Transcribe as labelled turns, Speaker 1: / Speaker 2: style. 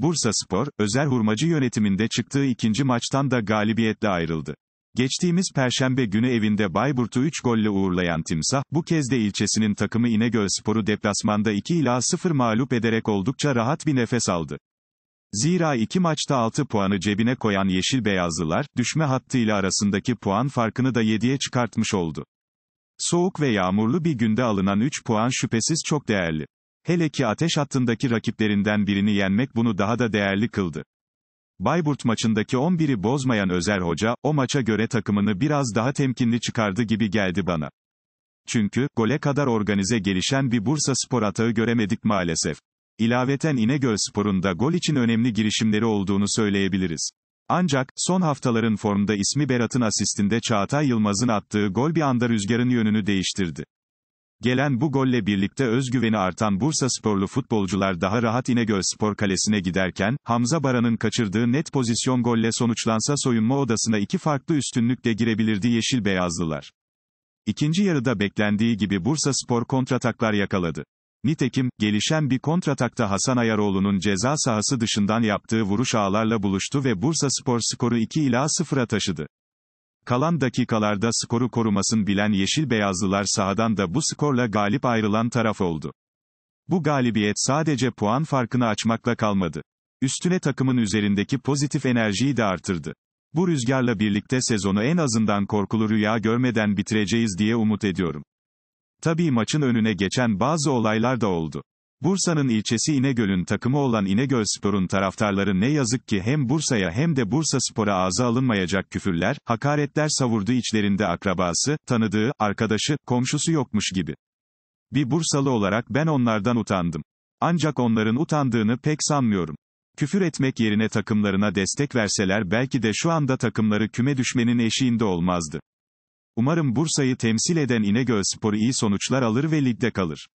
Speaker 1: Bursa Spor, özel Hurmacı yönetiminde çıktığı ikinci maçtan da galibiyetle ayrıldı. Geçtiğimiz perşembe günü evinde Bayburt'u 3 golle uğurlayan Timsah, bu kez de ilçesinin takımı İnegöl Spor'u deplasmanda 2 ila 0 mağlup ederek oldukça rahat bir nefes aldı. Zira iki maçta 6 puanı cebine koyan Yeşil Beyazlılar, düşme hattıyla arasındaki puan farkını da 7'ye çıkartmış oldu. Soğuk ve yağmurlu bir günde alınan 3 puan şüphesiz çok değerli. Hele ki ateş hattındaki rakiplerinden birini yenmek bunu daha da değerli kıldı. Bayburt maçındaki 11'i bozmayan Özer Hoca, o maça göre takımını biraz daha temkinli çıkardı gibi geldi bana. Çünkü, gole kadar organize gelişen bir Bursa spor atağı göremedik maalesef. İlaveten İnegöl Spor'un da gol için önemli girişimleri olduğunu söyleyebiliriz. Ancak, son haftaların formda ismi Berat'ın asistinde Çağatay Yılmaz'ın attığı gol bir anda rüzgarın yönünü değiştirdi. Gelen bu golle birlikte özgüveni artan Bursa sporlu futbolcular daha rahat İnegöl Spor Kalesi'ne giderken, Hamza Baran'ın kaçırdığı net pozisyon golle sonuçlansa soyunma odasına iki farklı üstünlükle girebilirdi Yeşil Beyazlılar. İkinci yarıda beklendiği gibi Bursa Spor kontrataklar yakaladı. Nitekim, gelişen bir kontratakta Hasan Ayaroğlu'nun ceza sahası dışından yaptığı vuruş ağlarla buluştu ve Bursa Spor skoru 2 ila 0'a taşıdı. Kalan dakikalarda skoru korumasın bilen yeşil beyazlılar sahadan da bu skorla galip ayrılan taraf oldu. Bu galibiyet sadece puan farkını açmakla kalmadı. Üstüne takımın üzerindeki pozitif enerjiyi de artırdı. Bu rüzgarla birlikte sezonu en azından korkulu rüya görmeden bitireceğiz diye umut ediyorum. Tabii maçın önüne geçen bazı olaylar da oldu. Bursa'nın ilçesi İnegöl'ün takımı olan İnegöl Spor'un taraftarları ne yazık ki hem Bursa'ya hem de Bursa Spor'a ağza alınmayacak küfürler, hakaretler savurdu içlerinde akrabası, tanıdığı, arkadaşı, komşusu yokmuş gibi. Bir Bursalı olarak ben onlardan utandım. Ancak onların utandığını pek sanmıyorum. Küfür etmek yerine takımlarına destek verseler belki de şu anda takımları küme düşmenin eşiğinde olmazdı. Umarım Bursa'yı temsil eden İnegöl Spor iyi sonuçlar alır ve ligde kalır.